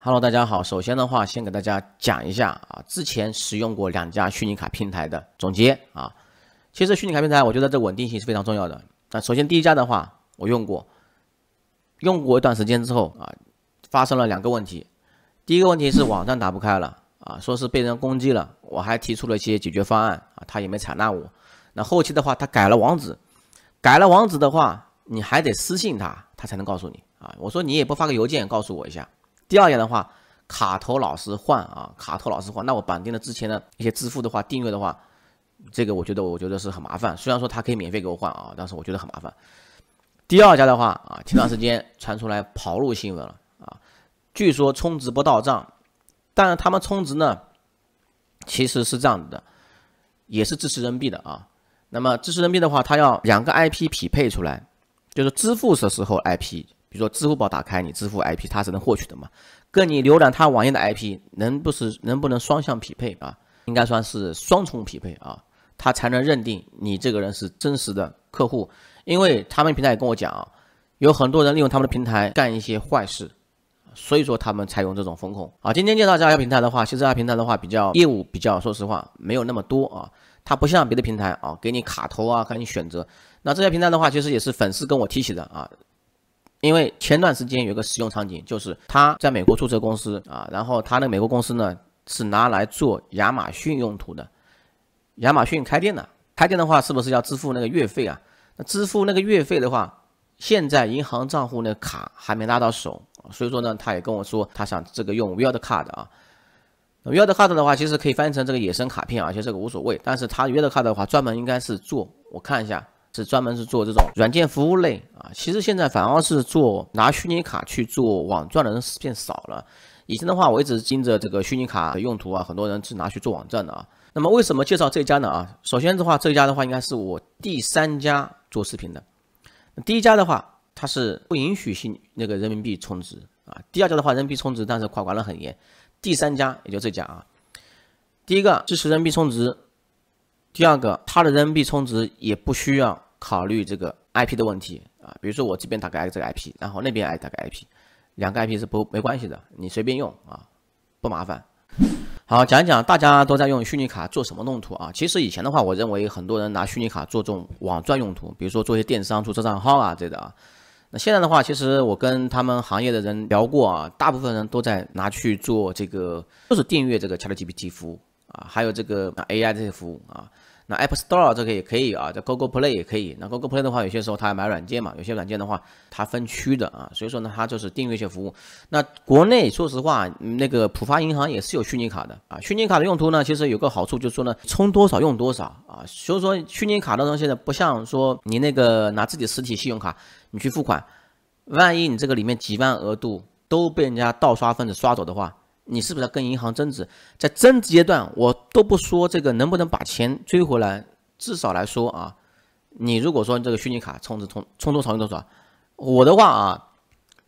Hello，大家好。首先的话，先给大家讲一下啊，之前使用过两家虚拟卡平台的总结啊。其实虚拟卡平台，我觉得这稳定性是非常重要的。那首先第一家的话，我用过，用过一段时间之后啊，发生了两个问题。第一个问题是网站打不开了啊，说是被人攻击了。我还提出了一些解决方案啊，他也没采纳我。那后期的话，他改了网址，改了网址的话，你还得私信他，他才能告诉你啊。我说你也不发个邮件告诉我一下。第二家的话，卡头老师换啊，卡头老师换，那我绑定了之前的一些支付的话，订阅的话，这个我觉得我觉得是很麻烦。虽然说他可以免费给我换啊，但是我觉得很麻烦。第二家的话啊，前段时间传出来跑路新闻了啊，据说充值不到账，但是他们充值呢，其实是这样的，也是支持人民币的啊。那么支持人民币的话，他要两个 IP 匹配出来，就是支付的时候 IP。比如说支付宝打开你支付 IP，它是能获取的嘛，跟你浏览他网页的 IP 能不是能不能双向匹配啊？应该算是双重匹配啊，他才能认定你这个人是真实的客户，因为他们平台也跟我讲啊，有很多人利用他们的平台干一些坏事，所以说他们采用这种风控啊。今天介绍这家平台的话，其实这家平台的话比较业务比较，说实话没有那么多啊，它不像别的平台啊给你卡头啊给你选择，那这家平台的话其实也是粉丝跟我提起的啊。因为前段时间有个使用场景，就是他在美国注册公司啊，然后他的美国公司呢是拿来做亚马逊用途的，亚马逊开店的，开店的话是不是要支付那个月费啊？那支付那个月费的话，现在银行账户那卡还没拿到手，所以说呢，他也跟我说他想这个用 Wild Card 啊，Wild Card 的话其实可以翻译成这个野生卡片，而且这个无所谓，但是他 Wild Card 的话专门应该是做，我看一下。是专门是做这种软件服务类啊，其实现在反而是做拿虚拟卡去做网赚的人是变少了。以前的话，我一直盯着这个虚拟卡的用途啊，很多人是拿去做网站的啊。那么为什么介绍这家呢啊？首先的话，这家的话应该是我第三家做视频的。第一家的话，它是不允许新那个人民币充值啊。第二家的话，人民币充值，但是它管的很严。第三家也就这家啊。第一个支持人民币充值，第二个它的人民币充值也不需要。考虑这个 IP 的问题啊，比如说我这边打个这个 IP，然后那边也打个 IP，两个 IP 是不没关系的，你随便用啊，不麻烦。好，讲一讲大家都在用虚拟卡做什么用途啊？其实以前的话，我认为很多人拿虚拟卡做这种网赚用途，比如说做一些电商注册账号啊这的啊。那现在的话，其实我跟他们行业的人聊过啊，大部分人都在拿去做这个，就是订阅这个 ChatGPT 服务啊，还有这个 AI 这些服务啊。那 App Store 这个也可以啊，这 Google Play 也可以。那 Google Play 的话，有些时候它买软件嘛，有些软件的话它分区的啊，所以说呢，它就是订阅一些服务。那国内说实话，那个浦发银行也是有虚拟卡的啊。虚拟卡的用途呢，其实有个好处就是说呢，充多少用多少啊。所以说虚拟卡的东西呢，不像说你那个拿自己实体信用卡你去付款，万一你这个里面几万额度都被人家盗刷分子刷走的话。你是不是要跟银行争执？在争执阶段，我都不说这个能不能把钱追回来。至少来说啊，你如果说这个虚拟卡充值充充多少用多少，我的话啊，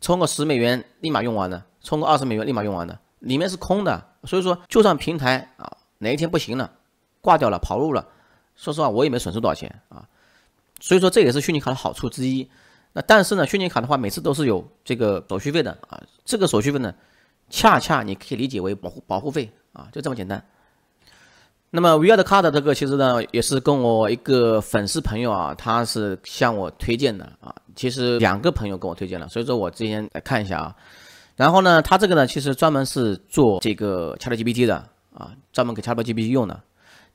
充个十美元立马用完的，充个二十美元立马用完的，里面是空的。所以说，就算平台啊哪一天不行了，挂掉了跑路了，说实话我也没损失多少钱啊。所以说这也是虚拟卡的好处之一。那但是呢，虚拟卡的话每次都是有这个手续费的啊，这个手续费呢？恰恰你可以理解为保护保护费啊，就这么简单。那么 Wildcard 这个其实呢，也是跟我一个粉丝朋友啊，他是向我推荐的啊。其实两个朋友跟我推荐了，所以说我之前来看一下啊。然后呢，他这个呢，其实专门是做这个 ChatGPT 的啊，专门给 ChatGPT 用的。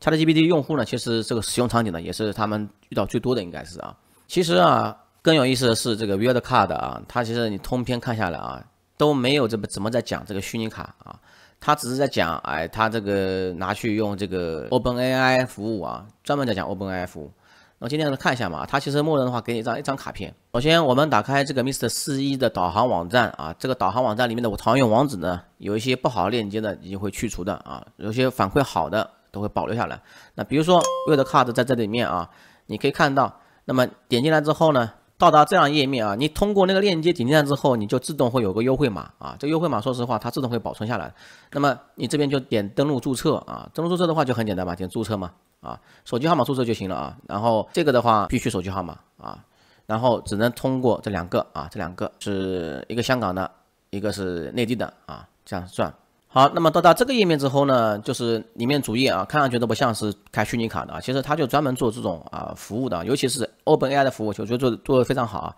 ChatGPT 用户呢，其实这个使用场景呢，也是他们遇到最多的，应该是啊。其实啊，更有意思的是这个 Wildcard 啊，它其实你通篇看下来啊。都没有怎么怎么在讲这个虚拟卡啊，他只是在讲，哎，他这个拿去用这个 Open AI 服务啊，专门在讲 Open AI 服务。那今天来看一下嘛，它其实默认的话给你一张一张卡片。首先我们打开这个 Mister 四一的导航网站啊，这个导航网站里面的常用网址呢，有一些不好的链接呢，已经会去除的啊，有些反馈好的都会保留下来。那比如说 w o r d c a r d 在这里面啊，你可以看到，那么点进来之后呢？到达这样页面啊，你通过那个链接点进来之后，你就自动会有个优惠码啊。这优惠码说实话，它自动会保存下来。那么你这边就点登录注册啊，登录注册的话就很简单嘛，点注册嘛，啊，手机号码注册就行了啊。然后这个的话必须手机号码啊，然后只能通过这两个啊，这两个是一个香港的，一个是内地的啊，这样算。好，那么到达这个页面之后呢，就是里面主页啊，看上去都不像是开虚拟卡的啊，其实它就专门做这种啊服务的尤其是 Open AI 的服务，我觉得做做得非常好啊。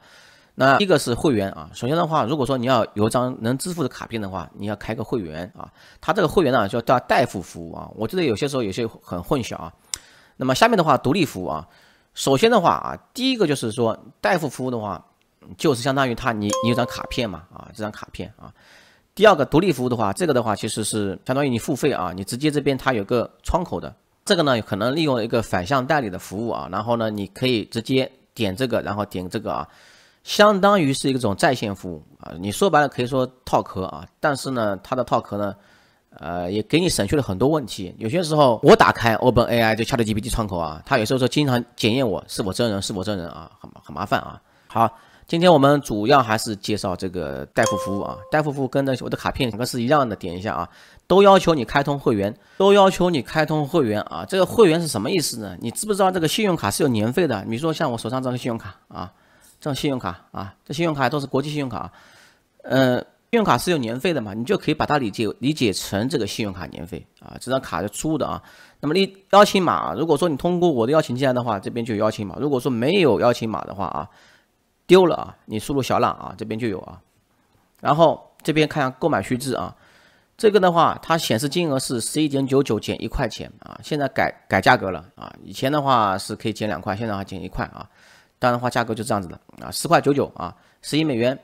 那第一个是会员啊，首先的话，如果说你要有一张能支付的卡片的话，你要开个会员啊，它这个会员呢叫代付服务啊，我记得有些时候有些很混淆啊。那么下面的话独立服务啊，首先的话啊，第一个就是说代付服务的话，就是相当于它你你有张卡片嘛啊，这张卡片啊。第二个独立服务的话，这个的话其实是相当于你付费啊，你直接这边它有个窗口的，这个呢可能利用一个反向代理的服务啊，然后呢你可以直接点这个，然后点这个啊，相当于是一种在线服务啊。你说白了可以说套壳啊，但是呢它的套壳呢，呃也给你省去了很多问题。有些时候我打开 Open AI 这 ChatGPT 窗口啊，它有时候说经常检验我是否真人，是否真人啊，很很麻烦啊。好。今天我们主要还是介绍这个代付服务啊，代付服务跟那我的卡片两个是一样的，点一下啊，都要求你开通会员，都要求你开通会员啊。这个会员是什么意思呢？你知不知道这个信用卡是有年费的？你说像我手上这张信用卡啊，这张信用卡啊，这信用卡都是国际信用卡，呃，信用卡是有年费的嘛，你就可以把它理解理解成这个信用卡年费啊。这张卡是租的啊。那么你邀请码，啊，如果说你通过我的邀请进来的话，这边就有邀请码；如果说没有邀请码的话啊。丢了啊！你输入小朗啊，这边就有啊。然后这边看下购买须知啊，这个的话它显示金额是十一点九九减一块钱啊。现在改改价格了啊，以前的话是可以减两块，现在还减一块啊。当然的话价格就这样子的啊，十块九九啊，十一美元，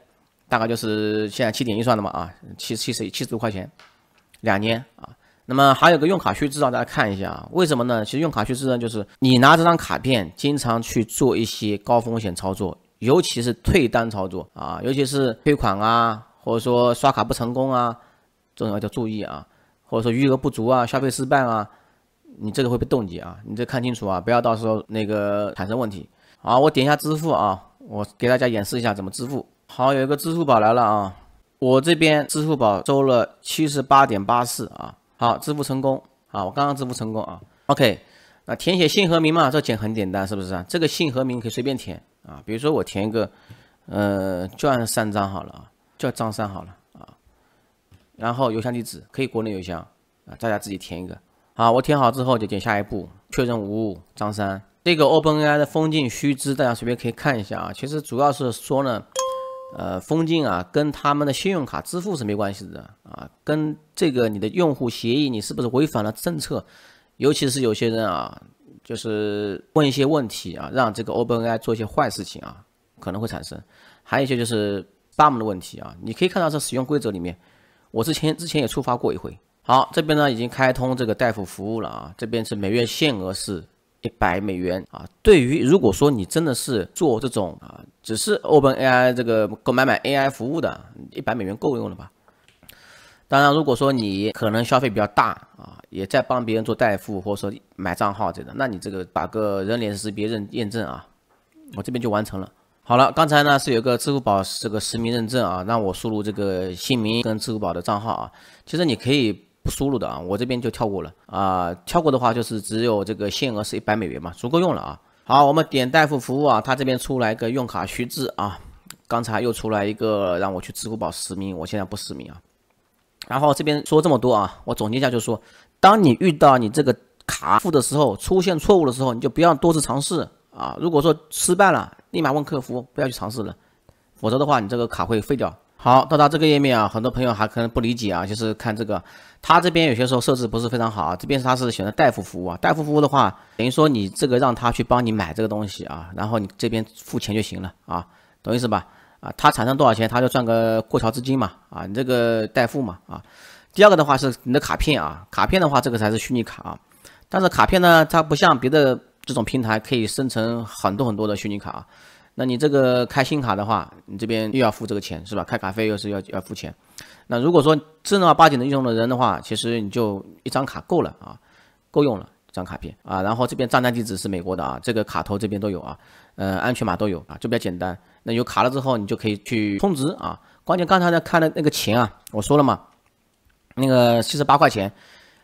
大概就是现在七点一算的嘛啊，七七十七十多块钱，两年啊。那么还有个用卡须知，让大家看一下啊。为什么呢？其实用卡须知呢，就是你拿这张卡片经常去做一些高风险操作。尤其是退单操作啊，尤其是退款啊，或者说刷卡不成功啊，这种要叫注意啊，或者说余额不足啊，消费失败啊，你这个会被冻结啊，你这看清楚啊，不要到时候那个产生问题。好，我点一下支付啊，我给大家演示一下怎么支付。好，有一个支付宝来了啊，我这边支付宝收了七十八点八四啊，好，支付成功啊，我刚刚支付成功啊，OK，那填写姓和名嘛，这简很简单，是不是啊？这个姓和名可以随便填。啊，比如说我填一个，呃，就按三张好了啊，叫张三好了啊，然后邮箱地址可以国内邮箱啊，大家自己填一个。好，我填好之后就点下一步，确认无误。张三，这个 OpenAI 的封禁须知，大家随便可以看一下啊。其实主要是说呢，呃，封禁啊，跟他们的信用卡支付是没关系的啊，跟这个你的用户协议你是不是违反了政策，尤其是有些人啊。就是问一些问题啊，让这个 OpenAI 做一些坏事情啊，可能会产生；还有一些就是 b d m 的问题啊。你可以看到这使用规则里面，我之前之前也触发过一回。好，这边呢已经开通这个代付服务了啊，这边是每月限额是一百美元啊。对于如果说你真的是做这种啊，只是 OpenAI 这个购买买 AI 服务的，一百美元够用了吧？当然，如果说你可能消费比较大啊。也在帮别人做代付，或者说买账号这种。那你这个打个人脸识别认验证啊，我这边就完成了。好了，刚才呢是有个支付宝这个实名认证啊，让我输入这个姓名跟支付宝的账号啊。其实你可以不输入的啊，我这边就跳过了啊。跳过的话就是只有这个限额是一百美元嘛，足够用了啊。好，我们点代付服务啊，他这边出来一个用卡须知啊。刚才又出来一个让我去支付宝实名，我现在不实名啊。然后这边说这么多啊，我总结一下就是说。当你遇到你这个卡付的时候出现错误的时候，你就不要多次尝试啊！如果说失败了，立马问客服，不要去尝试了，否则的话你这个卡会废掉。好，到达这个页面啊，很多朋友还可能不理解啊，就是看这个，他这边有些时候设置不是非常好啊，这边他是选择代付服务啊，代付服务的话，等于说你这个让他去帮你买这个东西啊，然后你这边付钱就行了啊，懂意思吧？啊，他产生多少钱他就赚个过桥资金嘛啊，你这个代付嘛啊。第二个的话是你的卡片啊，卡片的话这个才是虚拟卡啊，但是卡片呢，它不像别的这种平台可以生成很多很多的虚拟卡啊。那你这个开新卡的话，你这边又要付这个钱是吧？开卡费又是要要付钱。那如果说正儿八经的用的人的话，其实你就一张卡够了啊，够用了这张卡片啊。然后这边账单地址是美国的啊，这个卡头这边都有啊，呃，安全码都有啊，就比较简单。那有卡了之后，你就可以去充值啊。关键刚才在看的那个钱啊，我说了嘛。那个七十八块钱，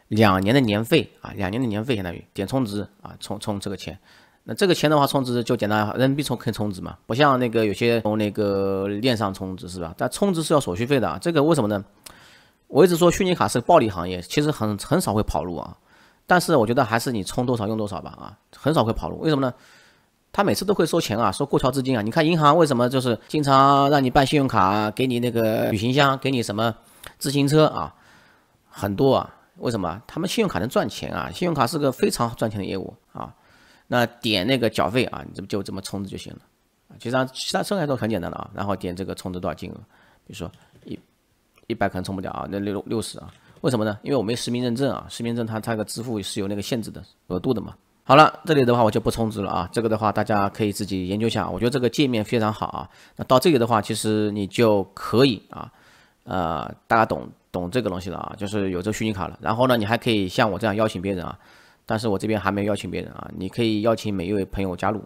两年的年费啊，两年的年费相当于点充值啊，充充这个钱。那这个钱的话，充值就简单，人民币充可以充值嘛，不像那个有些从那个链上充值是吧？但充值是要手续费的啊。这个为什么呢？我一直说虚拟卡是暴利行业，其实很很少会跑路啊。但是我觉得还是你充多少用多少吧啊，很少会跑路。为什么呢？他每次都会收钱啊，收过桥资金啊。你看银行为什么就是经常让你办信用卡，给你那个旅行箱，给你什么自行车啊？很多啊，为什么？他们信用卡能赚钱啊？信用卡是个非常赚钱的业务啊。那点那个缴费啊，你这不就这么充值就行了？其实上其他生态都很简单的啊。然后点这个充值多少金额，比如说一一百可能充不了啊，那六六十啊？为什么呢？因为我没实名认证啊，实名证它它的个支付是有那个限制的额度的嘛。好了，这里的话我就不充值了啊。这个的话大家可以自己研究下，我觉得这个界面非常好啊。那到这里的话，其实你就可以啊。呃，大家懂懂这个东西了啊，就是有这个虚拟卡了。然后呢，你还可以像我这样邀请别人啊，但是我这边还没邀请别人啊，你可以邀请每一位朋友加入。